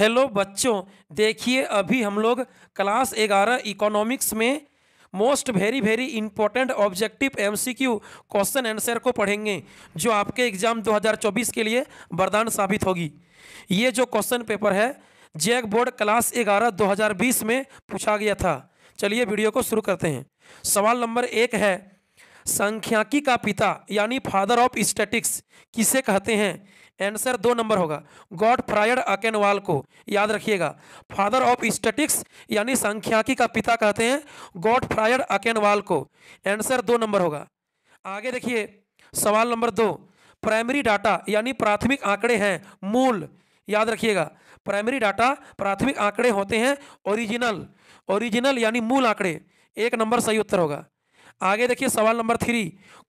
hello बच्चों देखिए अभी हम लोग क्लास ग्यारह इकोनॉमिक्स में most very very important objective MCQ question answer को पढ़ेंगे जो आपके एग्जाम 2024 के लिए वरदान साबित होगी ये जो क्वेश्चन पेपर है जैक बोर्ड क्लास ग्यारह 2020 में पूछा गया था चलिए वीडियो को शुरू करते हैं सवाल नंबर एक है संख्याकी का पिता यानी फादर ऑफ स्टैटिक्स किसे कहते हैं आंसर दो नंबर होगा गॉड फ्रायड अकेनवाल को याद रखिएगा फादर ऑफ स्टैटिक्स यानी संख्याकी का पिता कहते हैं गॉड फ्रायड अकेनवाल को आंसर दो नंबर होगा आगे देखिए सवाल नंबर दो प्राइमरी डाटा यानी प्राथमिक आंकड़े हैं मूल याद रखिएगा प्राइमरी डाटा प्राथमिक आंकड़े होते हैं ओरिजिनल ओरिजिनल यानी मूल आंकड़े एक नंबर सही उत्तर होगा आगे देखिए सवाल नंबर थ्री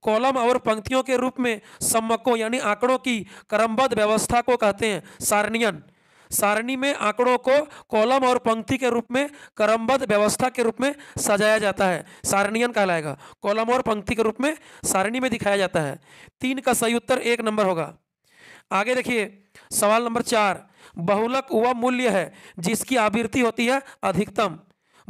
कॉलम और पंक्तियों के रूप में सम्मकों यानी आंकड़ों की क्रमबद्ध व्यवस्था को कहते हैं सारणियन सारणी में आंकड़ों को कॉलम और पंक्ति के रूप में क्रमबद्ध व्यवस्था के रूप में सजाया जाता है सारणियन कहलाएगा कॉलम और पंक्ति के रूप में सारणी में दिखाया जाता है तीन का सही उत्तर एक नंबर होगा आगे देखिए सवाल नंबर चार बहुलक वह मूल्य है जिसकी आवृत्ति होती है अधिकतम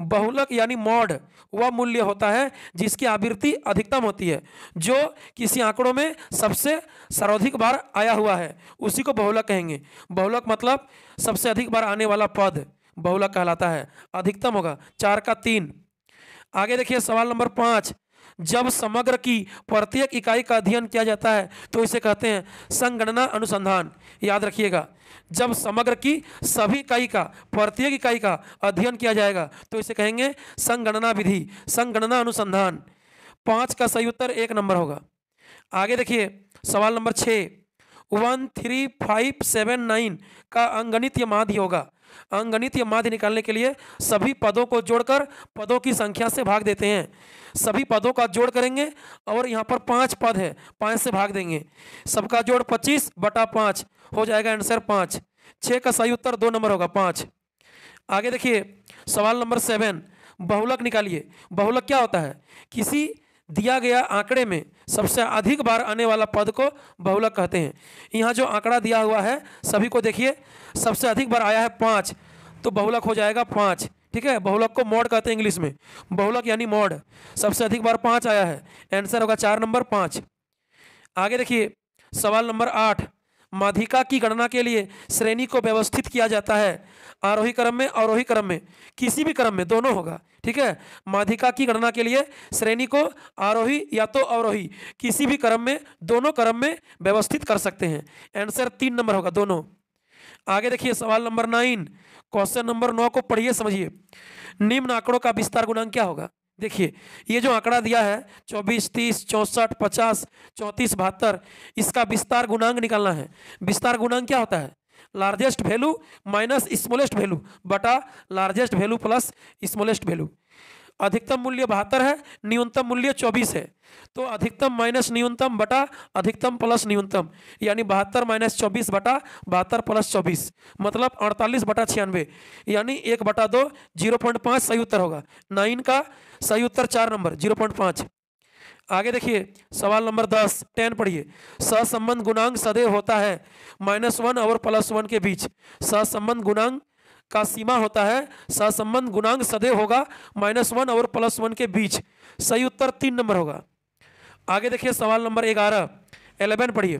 बहुलक यानी मॉड वह मूल्य होता है जिसकी आवृत्ति अधिकतम होती है जो किसी आंकड़ों में सबसे सर्वाधिक बार आया हुआ है उसी को बहुलक कहेंगे बहुलक मतलब सबसे अधिक बार आने वाला पद बहुलक कहलाता है अधिकतम होगा चार का तीन आगे देखिए सवाल नंबर पाँच जब समग्र की प्रत्येक इकाई का अध्ययन किया जाता है तो इसे कहते हैं संगणना अनुसंधान याद रखिएगा जब समग्र की सभी इकाई का प्रत्येक इकाई का अध्ययन किया जाएगा तो इसे कहेंगे संगणना विधि संगणना अनुसंधान पाँच का सही उत्तर एक नंबर होगा आगे देखिए सवाल नंबर छः one three five seven nine का अंगणित माध्य होगा अंगणित या माध्य निकालने के लिए सभी पदों को जोड़कर पदों की संख्या से भाग देते हैं सभी पदों का जोड़ करेंगे और यहाँ पर पाँच पद है पाँच से भाग देंगे सबका जोड़ पच्चीस बटा पाँच हो जाएगा आंसर पाँच छः का सही उत्तर दो नंबर होगा पाँच आगे देखिए सवाल नंबर सेवन बहुलक निकालिए बहुलक क्या होता है किसी दिया गया आंकड़े में सबसे अधिक बार आने वाला पद को बहुलक कहते हैं यहाँ जो आंकड़ा दिया हुआ है सभी को देखिए सबसे अधिक बार आया है पाँच तो बहुलक हो जाएगा पाँच ठीक है बहुलक को मोड कहते हैं इंग्लिश में बहुलक यानी मोड सबसे अधिक बार पाँच आया है आंसर होगा चार नंबर पाँच आगे देखिए सवाल नंबर आठ माधिका की गणना के लिए श्रेणी को व्यवस्थित किया जाता है आरोही क्रम में अवरोही क्रम में किसी भी क्रम में दोनों होगा ठीक है माधिका की गणना के लिए श्रेणी को आरोही या तो अवरोही किसी भी क्रम में दोनों क्रम में व्यवस्थित कर सकते हैं आंसर तीन नंबर होगा दोनों आगे देखिए सवाल नंबर नाइन क्वेश्चन नंबर नौ को पढ़िए समझिए निम्न आंकड़ों का विस्तार गुणांक क्या होगा देखिए ये जो आंकड़ा दिया है चौबीस तीस चौंसठ पचास चौंतीस बहत्तर इसका विस्तार गुणांक निकालना है विस्तार गुणांक क्या होता है largest value minus smallest value बटा largest value plus smallest value अधिकतम मूल्य बहत्तर है न्यूनतम मूल्य चौबीस है तो अधिकतम माइनस न्यूनतम बटा अधिकतम प्लस न्यूनतम यानी बहत्तर माइनस चौबीस बटा बहत्तर प्लस चौबीस मतलब अड़तालीस बटा छियानवे यानी एक बटा दो जीरो पॉइंट पाँच सही उत्तर होगा नाइन का सही उत्तर चार नंबर जीरो पॉइंट पाँच आगे देखिए सवाल नंबर दस टेन पढ़िए सहसंबंध गुणांक सदैव होता है माइनस वन और प्लस वन के बीच सहसंबंध गुणांक का सीमा होता है सहसंबंध गुणांक सदैव होगा माइनस वन और प्लस वन के बीच सही उत्तर तीन नंबर होगा आगे देखिए सवाल नंबर ग्यारह एलेवन पढ़िए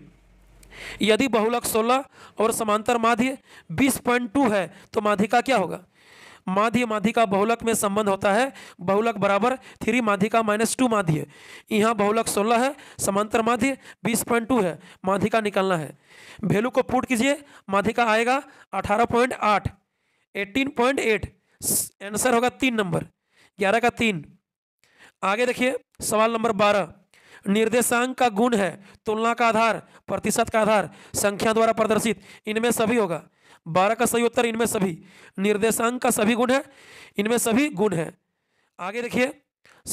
यदि बहुलक सोलह और समांतर माध्य बीस पॉइंट टू है तो माध्यिका क्या होगा माध्य माधिका बहुलक में संबंध होता है बहुलक बराबर थ्री माधिका माइनस टू माध्य यहाँ बहुलक सोलह है समांतर माध्य बीस पॉइंट टू है माधिका निकालना है वैल्यू को पुट कीजिए का आएगा अठारह पॉइंट आठ एटीन पॉइंट एट आंसर होगा तीन नंबर ग्यारह का तीन आगे देखिए सवाल नंबर बारह निर्देशांक का गुण है तुलना का आधार प्रतिशत का आधार संख्या द्वारा प्रदर्शित इनमें सभी होगा बारह का सही उत्तर इनमें सभी निर्देशांक का सभी गुण है इनमें सभी गुण है आगे देखिए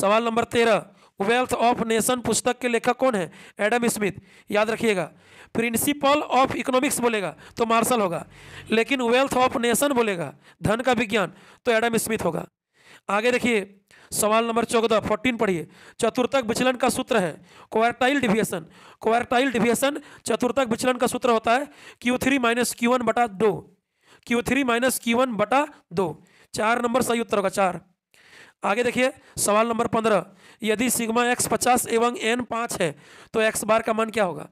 सवाल नंबर तेरह वेल्थ ऑफ नेशन पुस्तक के लेखक कौन है एडम स्मिथ याद रखिएगा प्रिंसिपल ऑफ इकोनॉमिक्स बोलेगा तो मार्शल होगा लेकिन वेल्थ ऑफ नेशन बोलेगा धन का विज्ञान तो एडम स्मिथ होगा आगे देखिए सवाल नंबर चौदह फोर्टीन पढ़िए चतुर्थक विचलन का सूत्र है क्वार्टाइल डिविएशन क्वार्टाइल डिविएशन चतुर्थक विचलन का सूत्र होता है Q three minus Q one बटा दो Q three minus Q one बटा दो चार नंबर सही उत्तर होगा चार आगे देखिए सवाल नंबर पंद्रह यदि सिग्मा एक्स पचास एवं एन पाँच है तो एक्स बार का मान क्या होगा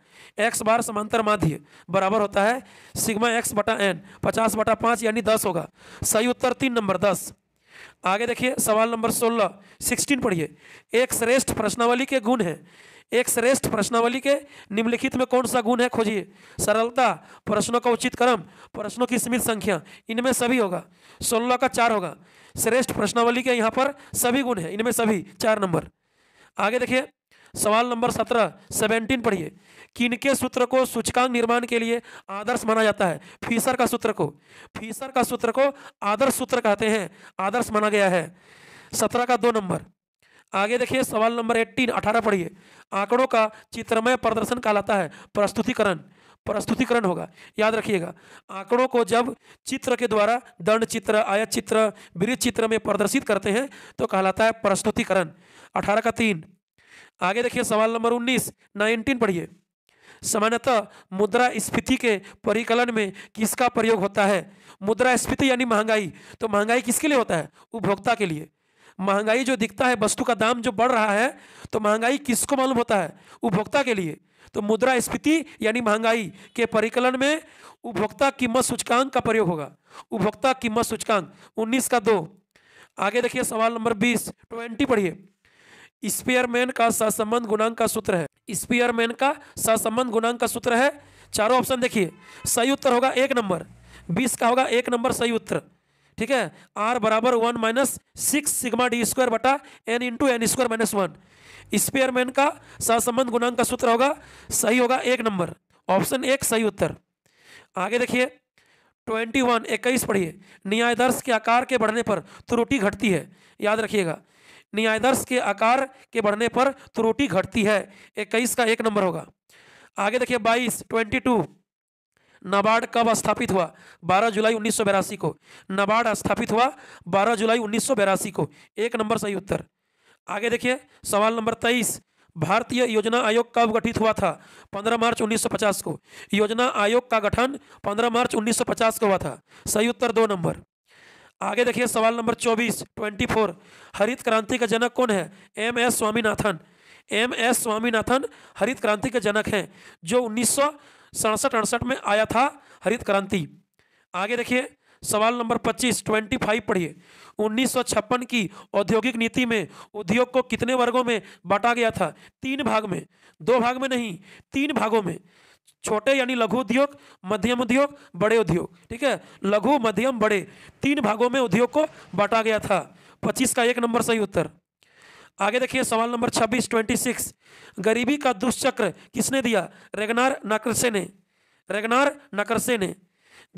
एक्स बार समांतर माध्य बराबर होता है सिग्मा एक्स बटा एन पचास बटा पाँच यानी दस होगा सही उत्तर तीन नंबर दस आगे देखिए सवाल नंबर सोलह सिक्सटीन पढ़िए एक श्रेष्ठ प्रश्नावली के गुण हैं एक श्रेष्ठ प्रश्नावली के निम्नलिखित में कौन सा गुण है खोजिए सरलता प्रश्नों का उचित क्रम प्रश्नों की सीमित संख्या इनमें सभी होगा सोलह का चार होगा श्रेष्ठ प्रश्नावली के यहाँ पर सभी गुण है इनमें सभी चार नंबर आगे देखिए सवाल नंबर सत्रह सेवेंटीन पढ़िए किनके सूत्र को सूचकांक निर्माण के लिए आदर्श माना जाता है फीसर का सूत्र को फीसर का सूत्र को आदर्श सूत्र कहते हैं आदर्श माना गया है सत्रह का दो नंबर आगे देखिए सवाल नंबर एट्टीन अठारह पढ़िए आंकड़ों का चित्रमय प्रदर्शन कहलाता है प्रस्तुतिकरण प्रस्तुतिकरण होगा याद रखिएगा आंकड़ों को जब चित्र के द्वारा दंड चित्र आयत चित्र वृद्ध चित्र में प्रदर्शित करते हैं तो कहलाता है प्रस्तुतिकरण अठारह का तीन आगे देखिए सवाल नंबर उन्नीस नाइनटीन पढ़िए सामान्यतः मुद्रा स्फीति के परिकलन में किसका प्रयोग होता है मुद्रा स्फीति यानी महंगाई तो महंगाई किसके लिए होता है उपभोक्ता के लिए महंगाई जो दिखता है वस्तु का दाम जो बढ़ रहा है तो महंगाई किसको मालूम होता है उपभोक्ता के लिए तो मुद्रा स्फीति यानी महंगाई के परिकलन में उपभोक्ता कीमत सूचकांक का प्रयोग होगा उपभोक्ता कीमत सूचकांक उन्नीस का दो आगे देखिए सवाल नंबर बीस ट्वेंटी पढ़िए स्पीयरमैन का सहसंबंध गुणांक का सूत्र है स्पीयरमैन का सहसंबंध गुणांक का सूत्र है चारों ऑप्शन देखिए सही उत्तर होगा एक नंबर बीस का होगा एक नंबर सही उत्तर ठीक है आर बराबर one minus six sigma D square बटा N into N square minus one Spearman का सहसंबंध गुणांक का सूत्र होगा सही होगा एक नंबर ऑप्शन एक सही उत्तर आगे देखिए ट्वेंटी वन इक्कीस पढ़िए न्यायदर्श के आकार के बढ़ने पर त्रुटि घटती है याद रखिएगा न्यायदर्श के आकार के बढ़ने पर त्रुटि घटती है इक्कीस का एक नंबर होगा आगे देखिए बाईस ट्वेंटी टू नाबार्ड कब स्थापित हुआ 12 जुलाई उन्नीस को नाबार्ड स्थापित हुआ 12 जुलाई उन्नीस को एक नंबर सही उत्तर आगे देखिए सवाल नंबर तेईस भारतीय योजना आयोग कब गठित हुआ था 15 मार्च 1950 को योजना आयोग का गठन 15 मार्च 1950 को हुआ था सही उत्तर दो नंबर आगे देखिए सवाल नंबर चौबीस ट्वेंटी फोर हरित क्रांति का जनक कौन है M S Swaminathan M S Swaminathan हरित क्रांति के जनक हैं जो उन्नीस सौ में आया था हरित क्रांति आगे देखिए सवाल नंबर 25 25 पढ़िए 1956 की औद्योगिक नीति में उद्योग को कितने वर्गों में बांटा गया था तीन भाग में दो भाग में नहीं तीन भागों में छोटे यानी लघु उद्योग मध्यम उद्योग बड़े उद्योग ठीक है लघु मध्यम बड़े तीन भागों में उद्योग को बांटा गया था पच्चीस का एक नंबर सही उत्तर आगे देखिए सवाल नंबर छब्बीस ट्वेंटी सिक्स गरीबी का दुष्चक्र किसने दिया रेगनार नकरसे ने रेगनार नकरसे ने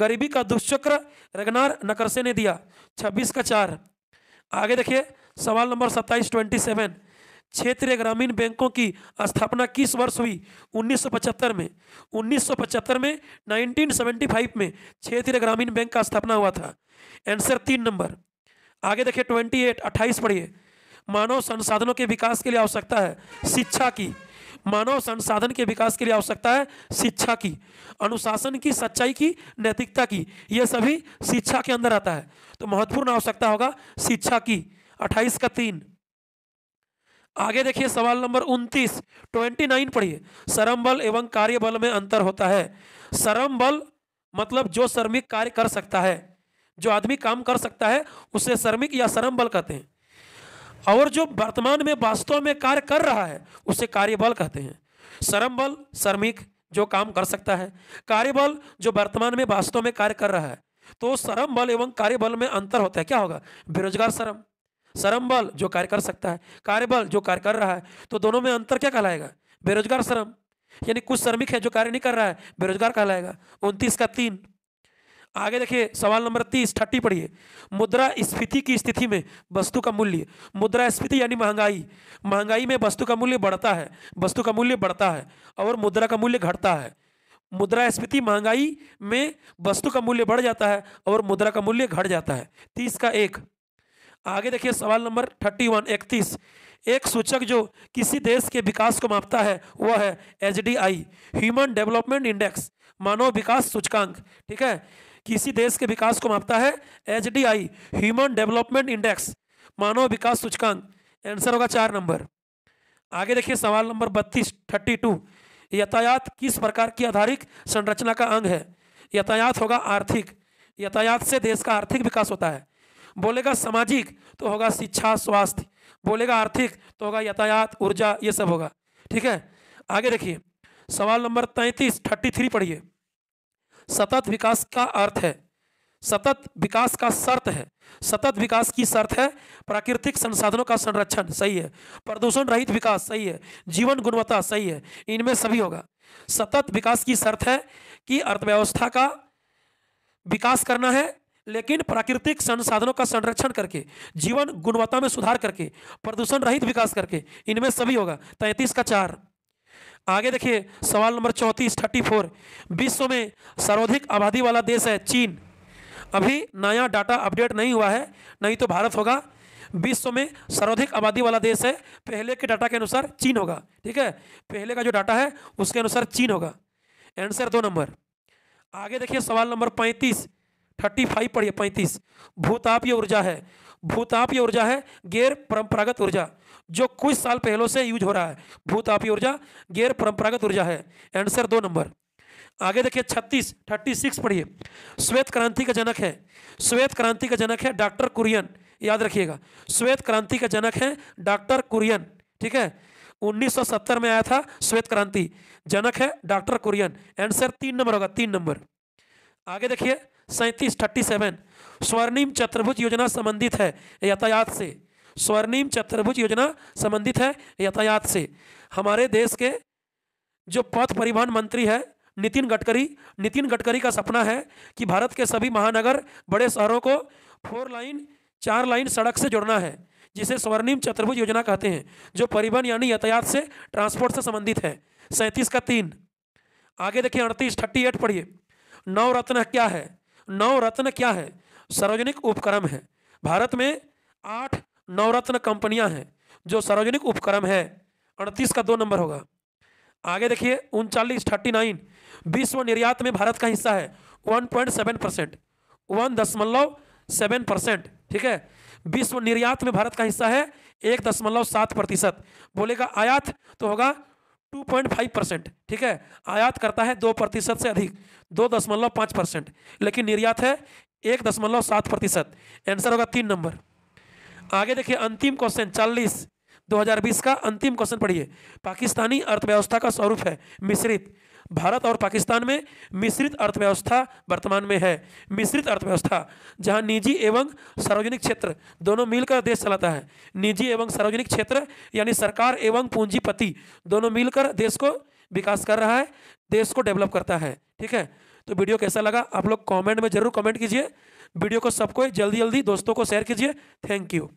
गरीबी का दुष्चक्र रेगनार नकरसे ने दिया छब्बीस का चार आगे देखिए सवाल नंबर सत्ताईस ट्वेंटी सेवन क्षेत्रीय ग्रामीण बैंकों की स्थापना किस वर्ष हुई 1975 में 1975 में 1975 में क्षेत्रीय ग्रामीण बैंक का स्थापना हुआ था आंसर तीन नंबर आगे देखिए ट्वेंटी एट पढ़िए मानव संसाधनों के विकास के लिए आवश्यकता है शिक्षा की मानव संसाधन के विकास के लिए आवश्यकता है शिक्षा की अनुशासन की सच्चाई की नैतिकता की यह सभी शिक्षा के अंदर आता है तो महत्वपूर्ण आवश्यकता होगा शिक्षा की अट्ठाईस का तीन आगे देखिए सवाल नंबर 29, ट्वेंटी नाइन पढ़िए श्रम बल एवं कार्य बल में अंतर होता है श्रम बल मतलब जो श्रमिक कार्य कर सकता है जो आदमी काम कर सकता है उसे श्रमिक या श्रम बल कहते हैं और जो वर्तमान में वास्तव में कार्य कर रहा है उसे कार्यबल कहते हैं श्रम बल श्रमिक जो काम कर सकता है कार्यबल जो वर्तमान में वास्तव में कार्य कर रहा है तो श्रम बल एवं कार्य बल में अंतर होता है क्या होगा बेरोजगार श्रम श्रम बल जो कार्य कर सकता है कार्यबल जो कार्य कर रहा है तो दोनों में अंतर क्या कहलाएगा बेरोजगार श्रम यानी कुछ श्रमिक है जो कार्य नहीं कर रहा है बेरोजगार कहलाएगा उनतीस का तीन आगे देखिए सवाल नंबर तीस थर्टी पढ़िए मुद्रा स्फीति की स्थिति में वस्तु का मूल्य मुद्रा स्फीति यानी महंगाई महंगाई में वस्तु का मूल्य बढ़ता है वस्तु का मूल्य बढ़ता है और मुद्रा का मूल्य घटता है मुद्रा स्फीति महंगाई में वस्तु का मूल्य बढ़ जाता है और मुद्रा का मूल्य घट जाता है तीस का एक आगे देखिए सवाल नंबर थर्टी वन इकतीस एक सूचक जो किसी देश के विकास को मापता है वह है H D I human development index मानव विकास सूचकांक ठीक है किसी देश के विकास को मापता है H D I human development index मानव विकास सूचकांक आंसर होगा चार नंबर आगे देखिए सवाल नंबर बत्तीस थर्टी टू यातायात किस प्रकार की आधारिक संरचना का अंग है यातायात होगा आर्थिक यातायात से देश का आर्थिक विकास होता है बोलेगा सामाजिक तो होगा शिक्षा स्वास्थ्य बोलेगा आर्थिक तो होगा यातायात ऊर्जा ये सब होगा ठीक है आगे देखिए सवाल नंबर तैंतीस थर्टी थ्री पढ़िए सतत विकास का अर्थ है सतत विकास का शर्त है सतत विकास की शर्त है प्राकृतिक संसाधनों का संरक्षण सही है प्रदूषण रहित विकास सही है जीवन गुणवत्ता सही है इनमें सभी होगा सतत विकास की शर्त है कि अर्थव्यवस्था का विकास करना है लेकिन प्राकृतिक संसाधनों का संरक्षण करके जीवन गुणवत्ता में सुधार करके प्रदूषण रहित विकास करके इनमें सभी होगा तैंतीस का चार आगे देखिए सवाल नंबर चौंतीस थर्टी फोर विश्व में सर्वाधिक आबादी वाला देश है चीन अभी नया डाटा अपडेट नहीं हुआ है नहीं तो भारत होगा विश्व में सर्वाधिक आबादी वाला देश है पहले के डाटा के अनुसार चीन होगा ठीक है पहले का जो डाटा है उसके अनुसार चीन होगा आंसर दो नंबर आगे देखिए सवाल नंबर पैंतीस थर्टी फाइव पढ़िए पैंतीस भूतापीय ऊर्जा है भूतापीय ऊर्जा है गैर परंपरागत ऊर्जा जो कुछ साल पहले से यूज हो रहा है भूतापीय ऊर्जा गैर परंपरागत ऊर्जा है आंसर दो नंबर आगे देखिए छत्तीस थर्टी सिक्स पढ़िए श्वेत क्रांति का जनक है श्वेत क्रांति का जनक है डॉक्टर कुरियन याद रखिएगा श्वेत क्रांति का जनक है डॉक्टर कुरियन ठीक है 1970 में आया था श्वेत क्रांति जनक है डॉक्टर कुरियन आंसर तीन नंबर होगा तीन नंबर आगे देखिए सैंतीस थर्टी सेवन स्वर्णिम चतुर्भुज योजना संबंधित है यातायात से स्वर्णिम चतुर्भुज योजना संबंधित है यातायात से हमारे देश के जो पथ परिवहन मंत्री है नितिन गडकरी नितिन गडकरी का सपना है कि भारत के सभी महानगर बड़े शहरों को फोर लाइन चार लाइन सड़क से जोड़ना है जिसे स्वर्णिम चतुर्भुज योजना कहते हैं जो परिवहन यानी यातायात से ट्रांसपोर्ट से संबंधित है सैंतीस का तीन आगे देखिए अड़तीस थर्टी एट पढ़िए नवरत्न क्या है नवरत्न क्या है सार्वजनिक उपक्रम है भारत में आठ नवरत्न कंपनियां हैं जो सार्वजनिक उपक्रम है अड़तीस का दो नंबर होगा आगे देखिए उनचालीस थर्टी नाइन विश्व निर्यात में भारत का हिस्सा है one point seven percent one दशमलव सेवन परसेंट ठीक है विश्व निर्यात में भारत का हिस्सा है एक दशमलव सात प्रतिशत बोलेगा आयात तो होगा 2.5 परसेंट ठीक है आयात करता है दो प्रतिशत से अधिक दो दशमलव पाँच परसेंट लेकिन निर्यात है एक दशमलव सात प्रतिशत आंसर होगा तीन नंबर आगे देखिए अंतिम क्वेश्चन चालीस 2020 का अंतिम क्वेश्चन पढ़िए पाकिस्तानी अर्थव्यवस्था का स्वरूप है मिश्रित भारत और पाकिस्तान में मिश्रित अर्थव्यवस्था वर्तमान में है मिश्रित अर्थव्यवस्था जहां निजी एवं सार्वजनिक क्षेत्र दोनों मिलकर देश चलाता है निजी एवं सार्वजनिक क्षेत्र यानी सरकार एवं पूंजीपति दोनों मिलकर देश को विकास कर रहा है देश को डेवलप करता है ठीक है तो वीडियो कैसा लगा आप लोग कॉमेंट में जरूर कॉमेंट कीजिए वीडियो को सबको जल्दी जल्दी दोस्तों को शेयर कीजिए थैंक यू